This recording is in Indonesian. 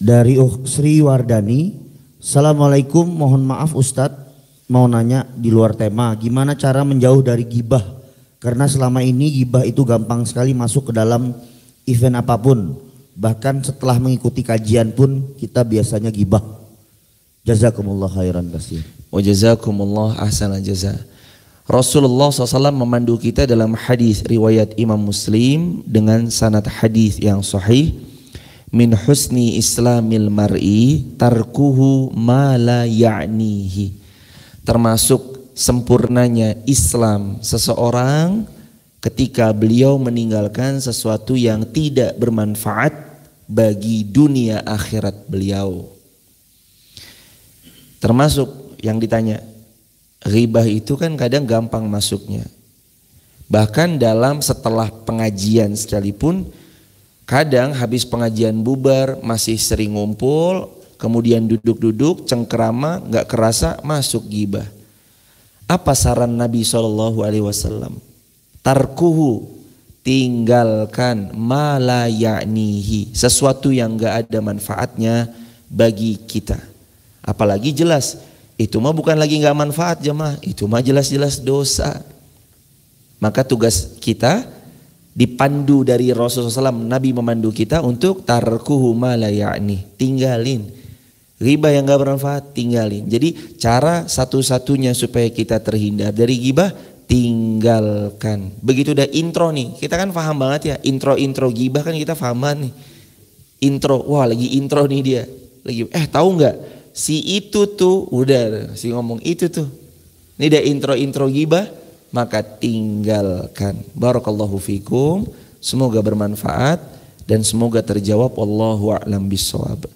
dari Sri Wardani. Assalamualaikum, mohon maaf Ustadz, mau nanya di luar tema, gimana cara menjauh dari gibah? Karena selama ini gibah itu gampang sekali masuk ke dalam event apapun. Bahkan setelah mengikuti kajian pun kita biasanya gibah. Jazakumullah khairan kasih. Wa jazakumullah ahsana jaza. Rasulullah SAW memandu kita dalam hadis riwayat Imam Muslim dengan sanad hadis yang sahih min husni islamil mar'i tarkuhu ma la ya'nihi termasuk sempurnanya Islam seseorang ketika beliau meninggalkan sesuatu yang tidak bermanfaat bagi dunia akhirat beliau termasuk yang ditanya ribah itu kan kadang gampang masuknya bahkan dalam setelah pengajian sekalipun Kadang habis pengajian bubar masih sering ngumpul, kemudian duduk-duduk, cengkerama, nggak kerasa masuk gibah. Apa saran Nabi Shallallahu Alaihi Wasallam? Tarkuhu tinggalkan malayaknihi sesuatu yang nggak ada manfaatnya bagi kita. Apalagi jelas itu mah bukan lagi nggak manfaat jemaah, itu mah jelas-jelas dosa. Maka tugas kita dipandu dari Rasulullah SAW, Nabi memandu kita untuk tarkuhu yakni tinggalin. Riba yang gak bermanfaat, tinggalin. Jadi cara satu-satunya supaya kita terhindar dari gibah, tinggalkan. Begitu udah intro nih, kita kan paham banget ya, intro-intro gibah kan kita paham banget nih. Intro, wah lagi intro nih dia. Lagi, eh tahu nggak si itu tuh udah si ngomong itu tuh. Ini udah intro-intro gibah, maka tinggalkan. Barakallahu fikum. Semoga bermanfaat dan semoga terjawab Allahu a'lam bishawab.